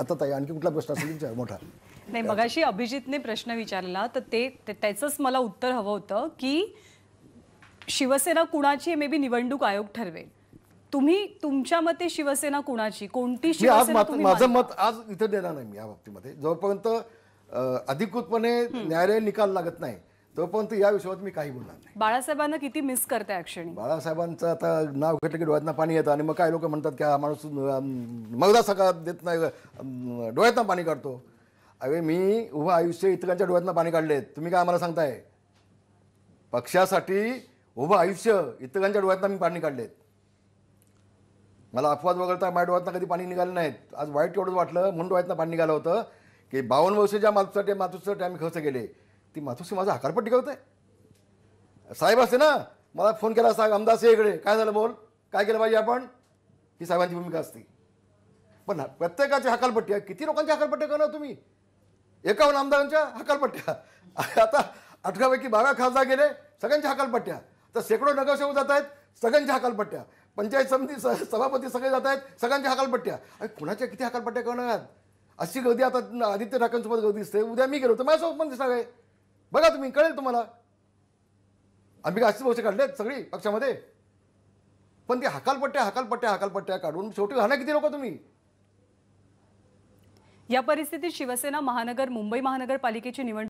आता ताई आणखी कुठला प्रश्न असेल मोठा नाही मगाशी अभिजितने प्रश्न विचारला तर ते त्याचंच मला उत्तर हवं होतं की शिवसेना कुणाची मे बी निवडणूक आयोग ठरवेल तुम्ही तुमच्या मते शिवसेना कुणाची कोणती शिवसेना माझं मत आज इथं देणार नाही मी या बाबतीमध्ये जोपर्यंत अधिकृतपणे न्यायालय निकाल लागत नाही तोपर्यंत या विषयावर मी काही बोलणार नाही बाळासाहेबांना किती मिस करताय क्षणी बाळासाहेबांचं आता नाव घेतलं की डोळ्यातनं पाणी येतं आणि मग काय लोक म्हणतात की हा माणूस मगदा सका देत नाही डोळ्यातनं पाणी काढतो अरे मी उभं आयुष्य इतकांच्या डोळ्यातनं पाणी काढले तुम्ही काय आम्हाला सांगताय पक्षासाठी उभं आयुष्य इतकांच्या डोळ्यातनं मी पाणी काढलेत मला अफवाद वगैरे माझ्या डोळ्यातनं कधी पाणी निघालं नाहीत आज वाईट एवढंच वाटलं म्हणून डोळ्यातनं पाणी निघालं होतं की बावन्न वर्षाच्या मातूसाठी मातूसाठी आम्ही खर्च केले ती मातोश्री माझा हकारपट टिकवते साहेब असते ना मला फोन केला साहेब आमदार से इकडे काय झालं बोल काय केलं पाहिजे आपण ही साहेबांची भूमिका असते पण प्रत्येकाच्या आहे किती लोकांची हकालपट्ट्या करणार तुम्ही एकावन्न आमदारांच्या हकालपट्ट्या आता अठरापैकी बारा खासदार गेले सगळ्यांच्या हकालपट्ट्या तर शेकडो नगरसेवक जात आहेत सगळ्यांच्या हकालपट्ट्या पंचायत समिती स सभापती सगळे जात आहेत सगळ्यांच्या हकालपट्ट्या आणि कुणाच्या किती हकालपट्ट्या करणार अशी गर्दी आता आदित्य ठाकरेंसोबत गर्दी दिसते उद्या मी गेलो तर माझ्यासोबत पण दिसणार आहे बघा तुम्ही कळेल तुम्हाला आम्ही का अशीच गोष्ट काढले सगळी पक्षामध्ये पण ती हकालपट्ट्या हकालपट्ट्या हकालपट्ट्या काढून शेवटी राहणार किती लोक तुम्ही या परिस्थितीत शिवसेना महानगर मुंबई महानगरपालिकेची निवडणूक